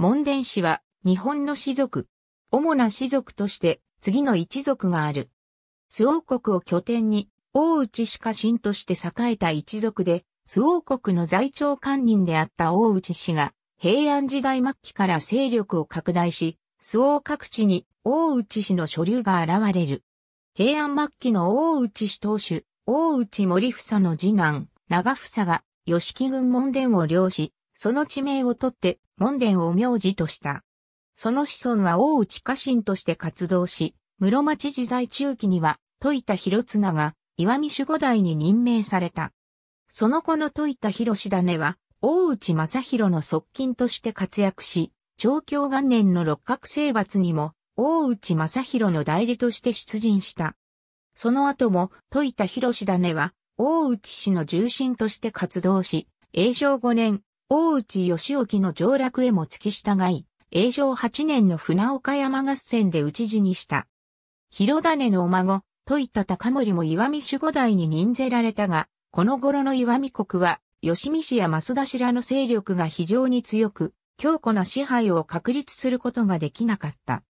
門伝氏は日本の氏族。主な氏族として次の一族がある。周王国を拠点に大内氏家臣として栄えた一族で、周王国の在庁官人であった大内氏が平安時代末期から勢力を拡大し、周王各地に大内氏の所流が現れる。平安末期の大内氏当主、大内森房の次男、長房が、吉木軍門殿を領し、その地名をとって、門殿を名字とした。その子孫は大内家臣として活動し、室町時代中期には、戸板広綱が、岩見守護代に任命された。その後の戸板広種は、大内正弘の側近として活躍し、長教元年の六角征伐にも、大内正弘の代理として出陣した。その後も、戸板広種は、大内氏の重臣として活動し、永正五年、大内義興の上落へも付き従い、永正8年の船岡山合戦で討ち死にした。広種のお孫、といった高森も岩見守護代に任ぜられたが、この頃の岩見国は、吉見氏や増田氏らの勢力が非常に強く、強固な支配を確立することができなかった。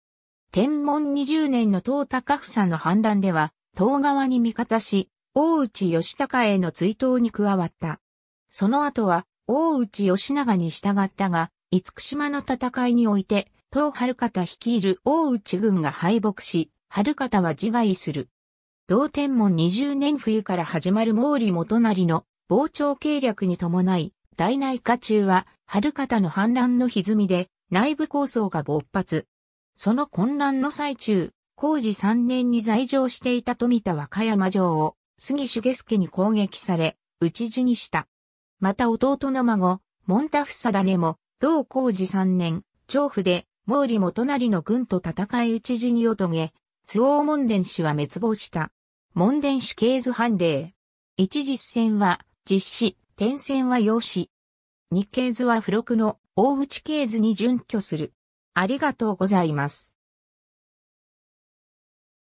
天文20年の東高房の反乱では、東側に味方し、大内義高への追悼に加わった。その後は、大内義長に従ったが、厳島の戦いにおいて、当春方率いる大内軍が敗北し、春方は自害する。同天門。20年冬から始まる毛利元就の傍聴計略に伴い、大内家中は春方の反乱の歪みで内部構想が勃発。その混乱の最中、工事3年に在場していた富田和歌山城を杉重助に攻撃され、討ち死にした。また弟の孫、モンタフサダネも、同工事3年、調布で、毛利元就の軍と戦い討ち死にを遂げ、津王門殿氏は滅亡した。門殿氏系図判例。一実戦は、実施、転戦は要死。日系図は付録の、大内系図に準拠する。ありがとうございます。